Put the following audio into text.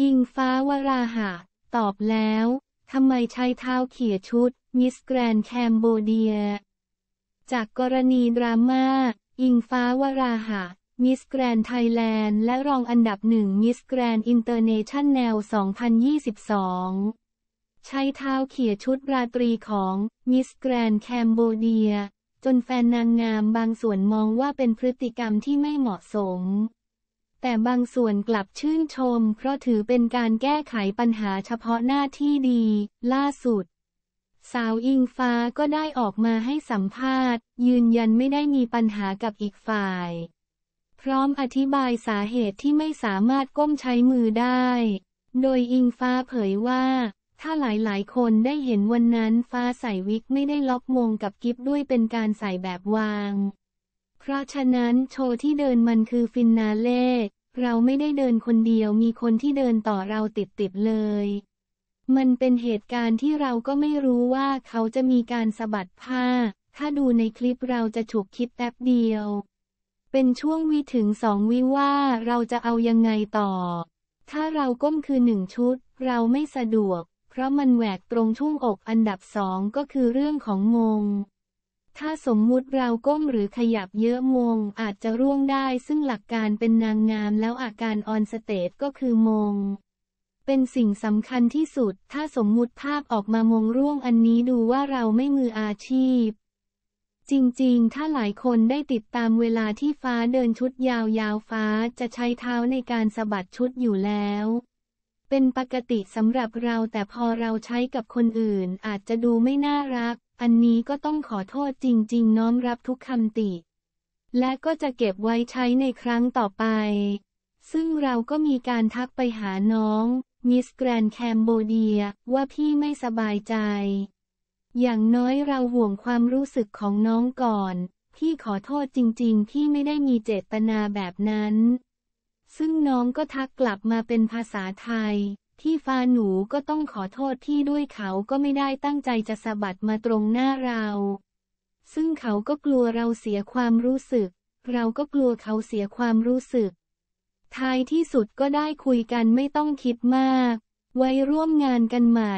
อิงฟ้าวราหะ ตอบแล้ว ทำไมใช้เท้าเขี่ยชุด มิสแกรนแคมโบเดีย จากกรณีดราม่าอิงฟ้าวราหะ มิสแกรนไทยแลนด์และรองอันดับหนึ่งมิสแกรนอินเตอร์เนชั่นแนล2022 ใช้เท้าเขี่ยชุดราตรีของมิสแกรนแคมโบเดีย จนแฟนนางงามบางส่วนมองว่าเป็นพฤติกรรมที่ไม่เหมาะสมแต่บางส่วนกลับชื่นชม เพราะถือเป็นการแก้ไขปัญหาเฉพาะหน้าที่ดี ล่าสุด สาวอิงฟ้าก็ได้ออกมาให้สัมภาษณ์ ยืนยันไม่ได้มีปัญหากับอีกฝ่าย พร้อมอธิบายสาเหตุที่ไม่สามารถก้มใช้มือได้ โดยอิงฟ้าเผยว่า ถ้าหลายๆ คนได้เห็นวันนั้นฟ้าใส่วิกไม่ได้ล็อกมงกับกิฟด้วยเป็นการใส่แบบวางเพราะฉะนั้นโชว์ที่เดินมันคือฟินนาเล่ เราไม่ได้เดินคนเดียว มีคนที่เดินต่อเราติด ๆเลย มันเป็นเหตุการณ์ที่เราก็ไม่รู้ว่าเขาจะมีการสะบัดผ้า ถ้าดูในคลิปเราจะฉุกคิดแป๊บเดียว เป็นช่วงวิถึงสองวิว่าเราจะเอายังไงต่อ ถ้าเรา ก้มคือหนึ่งชุด เราไม่สะดวก เพราะมันแหวกตรงช่วงอกอันดับสองก็คือเรื่องของงงถ้าสมมุติเราก้มหรือขยับเยอะมงอาจจะร่วงได้ ซึ่งหลักการเป็นนางงามแล้วอาการออนสเตจก็คือมง เป็นสิ่งสำคัญที่สุด ถ้าสมมุติภาพออกมามงร่วงอันนี้ดูว่าเราไม่มืออาชีพ จริงๆ ถ้าหลายคนได้ติดตามเวลาที่ฟ้าเดินชุดยาวยาวฟ้าจะใช้เท้าในการสะบัดชุดอยู่แล้ว เป็นปกติสำหรับเราแต่พอเราใช้กับคนอื่น อาจจะดูไม่น่ารักอันนี้ก็ต้องขอโทษจริง ๆ น้อมรับทุกคำติ และก็จะเก็บไว้ใช้ในครั้งต่อไป ซึ่งเราก็มีการทักไปหาน้องมิสแกรนแคมโบเดีย ว่าพี่ไม่สบายใจ อย่างน้อยเราห่วงความรู้สึกของน้องก่อน พี่ขอโทษจริงๆที่ไม่ได้มีเจตนาแบบนั้น ซึ่งน้องก็ทักกลับมาเป็นภาษาไทยที่ฟ้าหนูก็ต้องขอโทษที่ด้วยเขาก็ไม่ได้ตั้งใจจะสะบัดมาตรงหน้าเรา ซึ่งเขาก็กลัวเราเสียความรู้สึก เราก็กลัวเขาเสียความรู้สึก ท้ายที่สุดก็ได้คุยกันไม่ต้องคิดมาก ไว้ร่วมงานกันใหม่